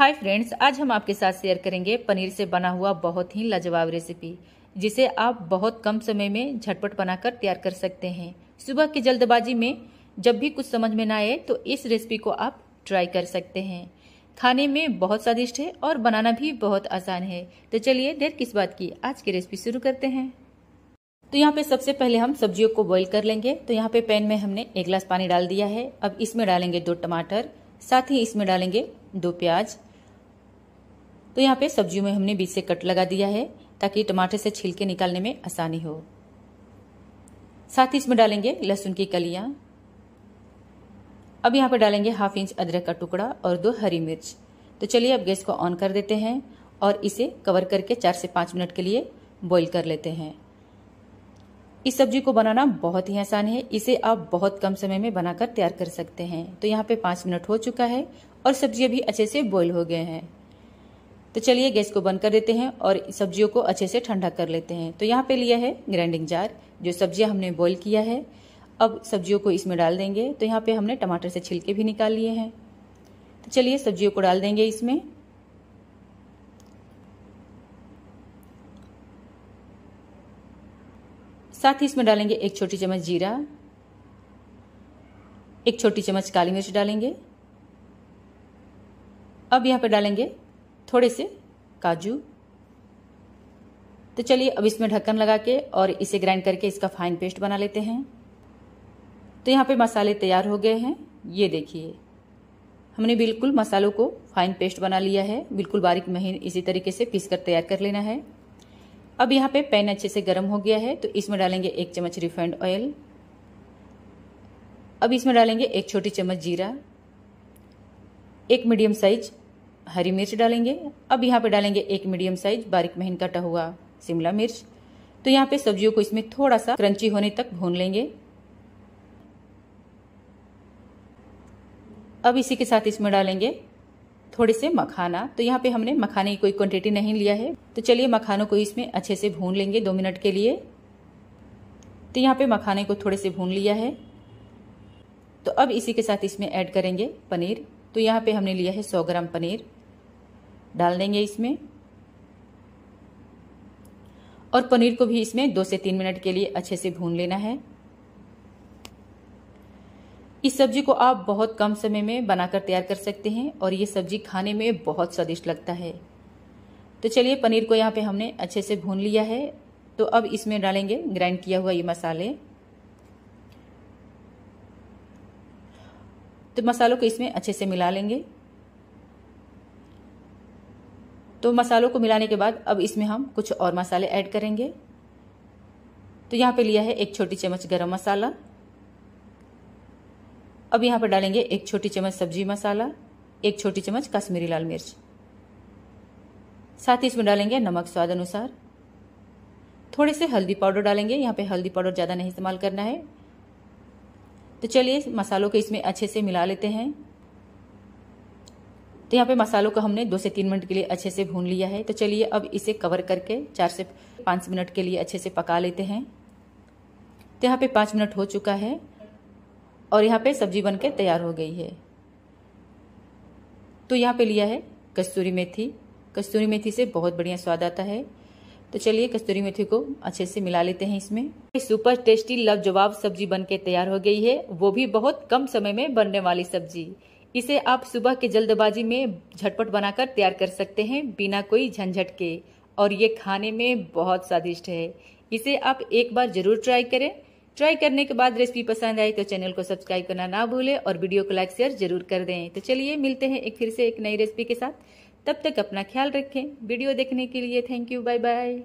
hi friends आज हम आपके साथ शेयर करेंगे पनीर से बना हुआ बहुत ही लाजवाब रेसिपी जिसे आप बहुत कम समय में झटपट बनाकर तैयार कर सकते हैं सुबह की जल्दबाजी में जब भी कुछ समझ में ना आए तो इस रेसिपी को आप ट्राई कर सकते हैं खाने में बहुत स्वादिष्ट है और बनाना भी बहुत आसान है तो चलिए देर किस बात की आज की रेसिपी शुरू करते हैं तो यहाँ पे सबसे पहले हम सब्जियों को बॉईल कर लेंगे तो यहाँ पे पैन में हमने एक गिलास पानी डाल दिया है अब इसमें डालेंगे दो टमाटर साथ ही इसमें डालेंगे दो प्याज तो यहाँ पे सब्जियों में हमने बीच से कट लगा दिया है ताकि टमाटर से छिलके निकालने में आसानी हो साथ ही इसमें डालेंगे लहसुन की कलिया अब यहाँ पे डालेंगे हाफ इंच अदरक का टुकड़ा और दो हरी मिर्च तो चलिए अब गैस को ऑन कर देते हैं और इसे कवर करके चार से पांच मिनट के लिए बॉईल कर लेते हैं इस सब्जी को बनाना बहुत ही आसान है इसे आप बहुत कम समय में बनाकर तैयार कर सकते हैं तो यहाँ पे पांच मिनट हो चुका है और सब्जी अभी अच्छे से बॉईल हो गए हैं तो चलिए गैस को बंद कर देते हैं और सब्जियों को अच्छे से ठंडा कर लेते हैं तो यहाँ पे लिया है ग्राइंडिंग जार जो सब्जियाँ हमने बॉईल किया है अब सब्जियों को इसमें डाल देंगे तो यहाँ पे हमने टमाटर से छिलके भी निकाल लिए हैं तो चलिए सब्जियों को डाल देंगे इसमें साथ ही इसमें डालेंगे एक छोटी चम्मच जीरा एक छोटी चम्मच काली मिर्च डालेंगे अब यहाँ पे डालेंगे थोड़े से काजू तो चलिए अब इसमें ढक्कन लगा के और इसे ग्राइंड करके इसका फाइन पेस्ट बना लेते हैं तो यहाँ पे मसाले तैयार हो गए हैं ये देखिए हमने बिल्कुल मसालों को फाइन पेस्ट बना लिया है बिल्कुल बारीक महीन इसी तरीके से पीस कर तैयार कर लेना है अब यहाँ पे पैन अच्छे से गर्म हो गया है तो इसमें डालेंगे एक चम्मच रिफाइंड ऑयल अब इसमें डालेंगे एक छोटी चम्मच जीरा एक मीडियम साइज हरी मिर्च डालेंगे अब यहाँ पे डालेंगे एक मीडियम साइज बारीक महीन काटा हुआ शिमला मिर्च तो यहाँ पे सब्जियों को इसमें थोड़ा सा क्रंची होने तक भून लेंगे अब इसी के साथ इसमें डालेंगे थोड़े से मखाना तो यहाँ पे हमने मखाने की कोई क्वांटिटी नहीं लिया है तो चलिए मखानों को इसमें अच्छे से भून लेंगे दो मिनट के लिए तो यहाँ पे मखाने को थोड़े से भून लिया है तो अब इसी के साथ इसमें ऐड करेंगे पनीर तो यहाँ पे हमने लिया है 100 ग्राम पनीर डाल देंगे इसमें और पनीर को भी इसमें दो से तीन मिनट के लिए अच्छे से भून लेना है इस सब्जी को आप बहुत कम समय में बनाकर तैयार कर सकते हैं और ये सब्जी खाने में बहुत स्वादिष्ट लगता है तो चलिए पनीर को यहाँ पे हमने अच्छे से भून लिया है तो अब इसमें डालेंगे ग्राइंड किया हुआ ये मसाले तो मसालों को इसमें अच्छे से मिला लेंगे तो मसालों को मिलाने के बाद अब इसमें हम कुछ और मसाले ऐड करेंगे तो यहाँ पे लिया है एक छोटी चम्मच गरम मसाला अब यहाँ पर डालेंगे एक छोटी चम्मच सब्जी मसाला एक छोटी चम्मच कश्मीरी लाल मिर्च साथ ही इसमें डालेंगे नमक स्वाद अनुसार थोड़े से हल्दी पाउडर डालेंगे यहाँ पे हल्दी पाउडर ज़्यादा नहीं इस्तेमाल करना है तो चलिए मसालों को इसमें अच्छे से मिला लेते हैं तो यहाँ पे मसालों को हमने दो से तीन मिनट के लिए अच्छे से भून लिया है तो चलिए अब इसे कवर करके चार से पाँच मिनट के लिए अच्छे से पका लेते हैं तो यहाँ पे पाँच मिनट हो चुका है और यहाँ पे सब्जी बन के तैयार हो गई है तो यहाँ पे लिया है कस्तूरी मेथी कस्तूरी मेथी से बहुत बढ़िया स्वाद आता है तो चलिए कस्तूरी मेथी को अच्छे से मिला लेते हैं इसमें सुपर टेस्टी लव जवाब सब्जी बन के तैयार हो गई है वो भी बहुत कम समय में बनने वाली सब्जी इसे आप सुबह के जल्दबाजी में झटपट बनाकर तैयार कर सकते हैं बिना कोई झंझट के और ये खाने में बहुत स्वादिष्ट है इसे आप एक बार जरूर ट्राई करें ट्राई करने के बाद रेसिपी पसंद आए तो चैनल को सब्सक्राइब करना ना भूलें और वीडियो को लाइक शेयर जरूर कर दें तो चलिए मिलते हैं एक फिर से एक नई रेसिपी के साथ तब तक अपना ख्याल रखें वीडियो देखने के लिए थैंक यू बाय बाय